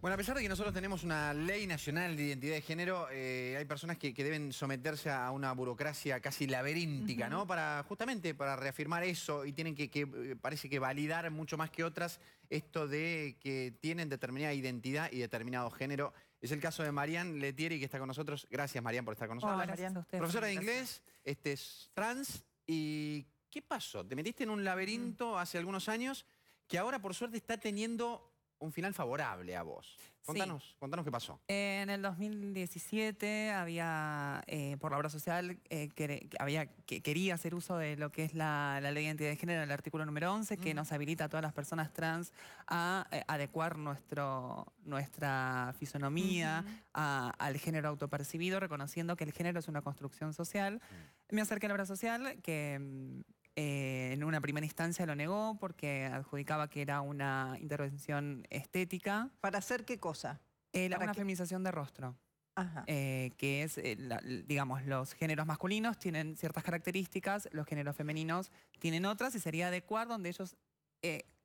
Bueno, a pesar de que nosotros tenemos una ley nacional de identidad de género, eh, hay personas que, deben someterse a una burocracia casi laberíntica, ¿no? Para justamente para reafirmar eso y tienen que, eh, parece que validar mucho más que otras esto de que tienen determinada identidad y determinado género. Es el caso de Marian Letieri que está con nosotros. Gracias Marian por estar con nosotros. usted. Profesora de inglés, este es trans y ¿qué pasó? Te metiste en un laberinto hace algunos años que ahora por suerte está teniendo un final favorable a vos. Contanos, contanos qué pasó. en el 2017 había, eh, por la obra social, eh, que, había, que, quería hacer uso de lo que es la, ley de identidad de género, el artículo número 11, que nos habilita a todas las personas trans a eh, adecuar nuestro, nuestra fisonomía al género autopercibido, reconociendo que el género es una construcción social. Me acerqué a la obra social, que eh, en una primera instancia lo negó porque adjudicaba que era una intervención estética. ¿Para hacer qué cosa? Eh, la ¿Para una feminización de rostro. Eh, que es, digamos, los géneros masculinos tienen ciertas características, los géneros femeninos tienen otras y sería adecuar donde ellos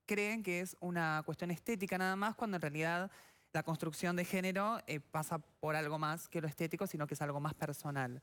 creen que es una cuestión estética nada más, cuando en realidad la construcción de género pasa por algo más que lo estético, sino que es algo más personal.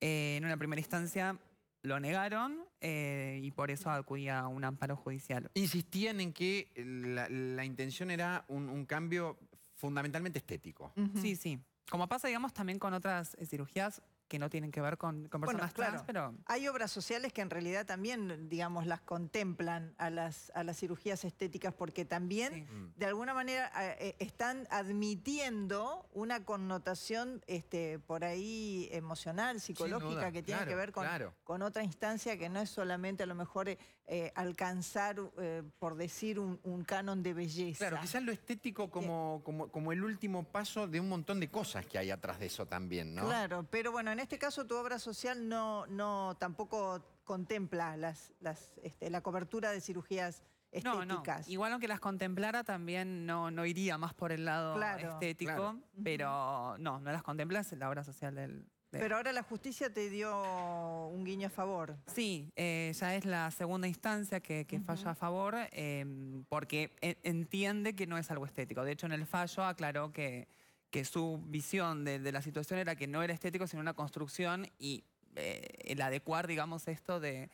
en una primera instancia, lo negaron eh, y por eso acudía a un amparo judicial. Insistían en que la, intención era un, cambio fundamentalmente estético. Sí, sí. Como pasa, digamos, también con otras eh, cirugías que no tienen que ver con, personas pero... Hay obras sociales que en realidad también, digamos, las contemplan a las, a las cirugías estéticas porque también, mm. de alguna manera, eh, están admitiendo una connotación este, por ahí emocional, psicológica, que tiene que ver con, con otra instancia que no es solamente a lo mejor eh, eh, alcanzar, por decir, un, canon de belleza. Claro, quizás lo estético como, como, como el último paso de un montón de cosas que hay atrás de eso también, ¿no? Claro, pero bueno, en en este caso tu obra social no, no tampoco contempla este, la cobertura de cirugías estéticas. No, no. Igual aunque las contemplara también no, no iría más por el lado estético, pero no, no las contemplas en la obra social del, pero ahora la justicia te dio un guiño a favor. Sí, eh, ya es la segunda instancia que, falla a favor, eh, porque e-, entiende que no es algo estético. De hecho, en el fallo aclaró que que su visión de, la situación era que no era estético, sino una construcción y eh, el adecuar, digamos, esto del,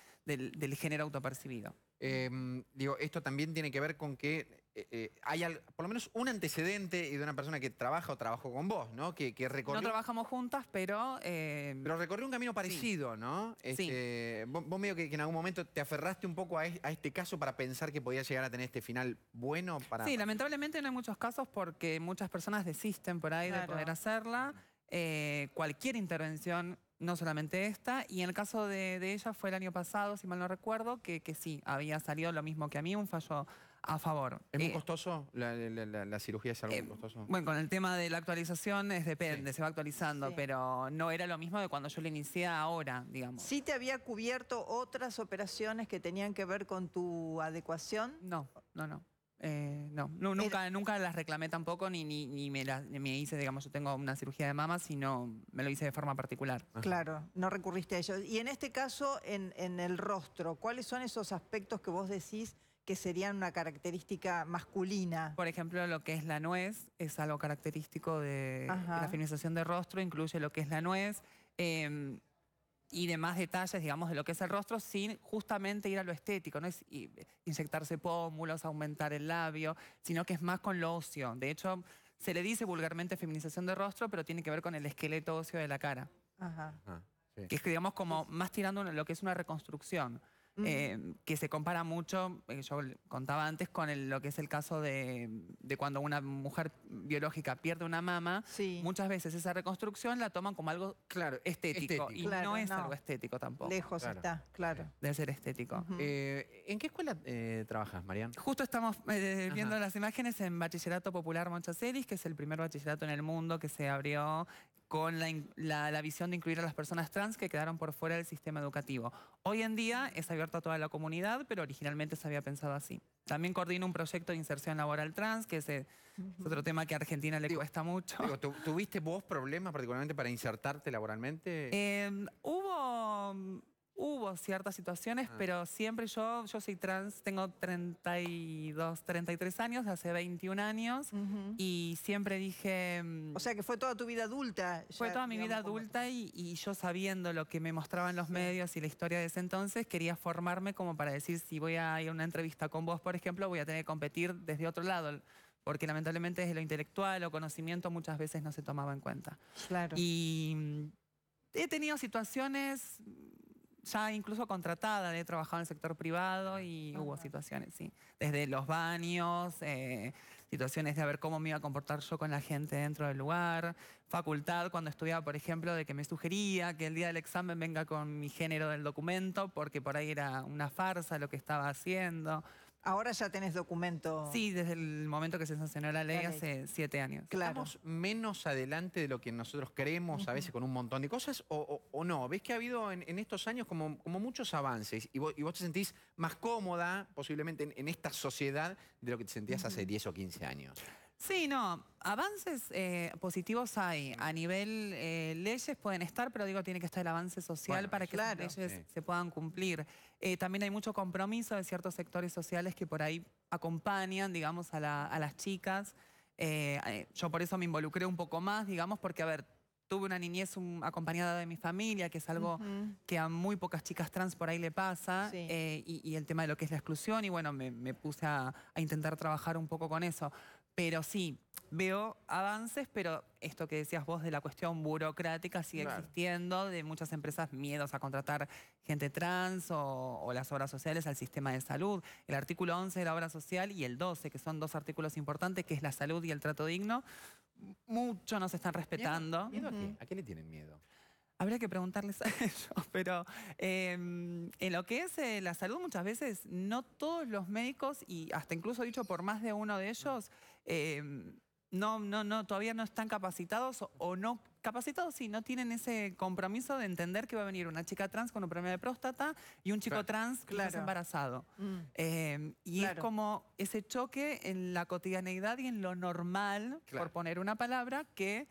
género autopercibido. Em, digo, esto también tiene que ver con que eh, eh, hay por lo menos un antecedente de una persona que trabaja o trabajó con vos, ¿no? Que, recorrió... No trabajamos juntas, pero... Eh, pero recorrió un camino parecido, ¿no? sí. Este, vos, medio que, en algún momento te aferraste un poco a, este caso para pensar que podía llegar a tener este final bueno para... Sí, lamentablemente no hay muchos casos porque muchas personas desisten por ahí de poder hacerla. cualquier intervención no solamente esta, y en el caso de, ella fue el año pasado, si mal no recuerdo, que, que sí, había salido lo mismo que a mí, un fallo a favor. ¿Es muy eh, costoso? ¿La, cirugía es algo muy eh, costoso? Bueno, con el tema de la actualización es depende, se va actualizando, pero no era lo mismo de cuando yo la inicié ahora, digamos. ¿Sí te había cubierto otras operaciones que tenían que ver con tu adecuación? No, no, no. Eh, no, nunca, nunca las reclamé tampoco, ni, ni, me, me hice, digamos, yo tengo una cirugía de mama, sino me lo hice de forma particular. Claro, no recurriste a ello. Y en este caso, en, en el rostro, ¿cuáles son esos aspectos que vos decís que serían una característica masculina. Por ejemplo, lo que es la nuez es algo característico de la feminización de rostro, incluye lo que es la nuez. Em, y demás detalles, digamos, de lo que es el rostro sin justamente ir a lo estético, no es inyectarse pómulos, aumentar el labio, sino que es más con lo óseo. De hecho, se le dice vulgarmente feminización de rostro, pero tiene que ver con el esqueleto óseo de la cara. Ah, que es, digamos, como más tirando lo que es una reconstrucción. Eh, que se compara mucho, eh, yo contaba antes, con lo que es el caso de, cuando una mujer biológica pierde una mama, muchas veces esa reconstrucción la toman como algo claro, estético, y no es algo estético tampoco. Lejos está, claro. De ser estético. Eh, ¿En qué escuela trabajas, Marian? Justo estamos viendo las imágenes en Bachillerato Popular Monchaceris, que es el primer bachillerato en el mundo que se abrió con la, la, visión de incluir a las personas trans que quedaron por fuera del sistema educativo. Hoy en día es abierto a toda la comunidad, pero originalmente se había pensado así. También coordino un proyecto de inserción laboral trans, que es, otro tema que a Argentina le cuesta mucho. ¿Tuviste vos problemas particularmente para insertarte laboralmente? Em, hubo hubo ciertas situaciones, ah. pero siempre yo, yo soy trans, tengo 32, 33 años, hace 21 años, y siempre dije... Mm, o sea, que fue toda tu vida adulta. fue toda mi vida adulta y, yo sabiendo lo que me mostraban los medios y la historia de ese entonces, quería formarme como para decir, si voy a ir a una entrevista con vos, por ejemplo, voy a tener que competir desde otro lado porque lamentablemente desde lo intelectual o conocimiento muchas veces no se tomaba en cuenta. Claro. Y mm, he tenido situaciones ya incluso contratada, he trabajado en el sector privado y hubo situaciones, sí. Desde los baños, eh, situaciones de a ver cómo me iba a comportar yo con la gente dentro del lugar, facultad, cuando estudiaba, por ejemplo, de que me sugería que el día del examen venga con mi género del documento, porque por ahí era una farsa lo que estaba haciendo. Ahora ya tenés documento. Sí, desde el momento que se sancionó la ley, hace siete años. Claro. ¿Estamos menos adelante de lo que nosotros creemos a veces con un montón de cosas o, no? ¿Ves que ha habido en, estos años como, muchos avances y vos, te sentís más cómoda posiblemente en, esta sociedad de lo que te sentías hace 10 o 15 años? Sí, no, avances eh, positivos hay. A nivel eh, leyes pueden estar, pero digo, tiene que estar el avance social para que las leyes se puedan cumplir. Eh, también hay mucho compromiso de ciertos sectores sociales que por ahí acompañan, digamos, a, a las chicas. yo por eso me involucré un poco más, digamos, porque, a ver, tuve una niñez acompañada de mi familia, que es algo que a muy pocas chicas trans por ahí le pasa, eh, y, el tema de lo que es la exclusión, y bueno, me, puse a, intentar trabajar un poco con eso. Pero sí, veo avances, pero esto que decías vos de la cuestión burocrática sigue existiendo, de muchas empresas miedos a contratar gente trans o, o, las obras sociales al sistema de salud. El artículo 11 de la obra social y el 12, que son dos artículos importantes, que es la salud y el trato digno mucho nos están respetando. ¿Miedo a qué? ¿A le tienen miedo? Habría que preguntarles a ellos, pero em, en lo que es eh, la salud muchas veces no todos los médicos, y hasta incluso dicho por más de uno de ellos, em, no, no, no, todavía no están capacitados o no capacitados sí, no tienen ese compromiso de entender que va a venir una chica trans con un problema de próstata y un chico trans que claro. embarazado. Mm. Em, y es como ese choque en la cotidianeidad y en lo normal, por poner una palabra, que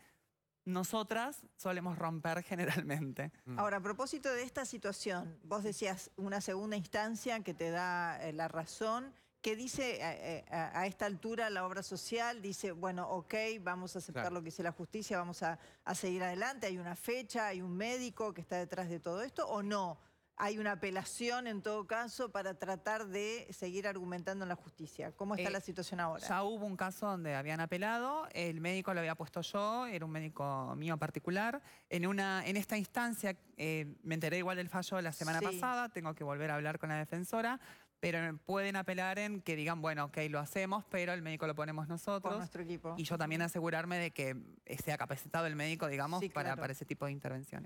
nosotras solemos romper generalmente. Mm. Ahora, a propósito de esta situación, vos decías una segunda instancia que te da eh, la razón. ¿Qué dice eh, eh, a, esta altura la obra social, dice, bueno, ok, vamos a aceptar lo que dice la justicia, vamos a, seguir adelante, hay una fecha, hay un médico que está detrás de todo esto, o no, hay una apelación en todo caso para tratar de seguir argumentando en la justicia. ¿Cómo está eh, la situación ahora? Ya hubo un caso donde habían apelado, el médico lo había puesto yo, era un médico mío particular, en, una, en esta instancia, me enteré igual del fallo la semana pasada, tengo que volver a hablar con la defensora, pero pueden apelar en que digan, bueno, ok, lo hacemos, pero el médico lo ponemos nosotros. nuestro equipo. Y yo también asegurarme de que eh, sea capacitado el médico, digamos, para, para ese tipo de intervención.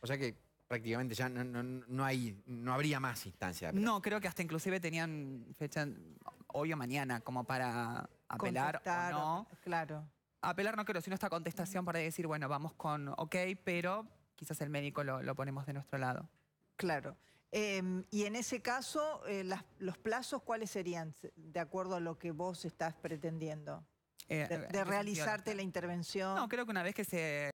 O sea que prácticamente ya no, hay, habría más instancia. no, creo que hasta inclusive tenían fecha hoy o mañana como para apelar o no. Claro. Apelar no creo, sino esta contestación para decir, bueno, vamos con ok, pero quizás el médico lo, lo ponemos de nuestro lado. Claro. Em, y en ese caso, eh, los plazos, ¿cuáles serían de acuerdo a lo que vos estás pretendiendo? Eh, de, de realizarte eh, la intervención. No, creo que una vez que se...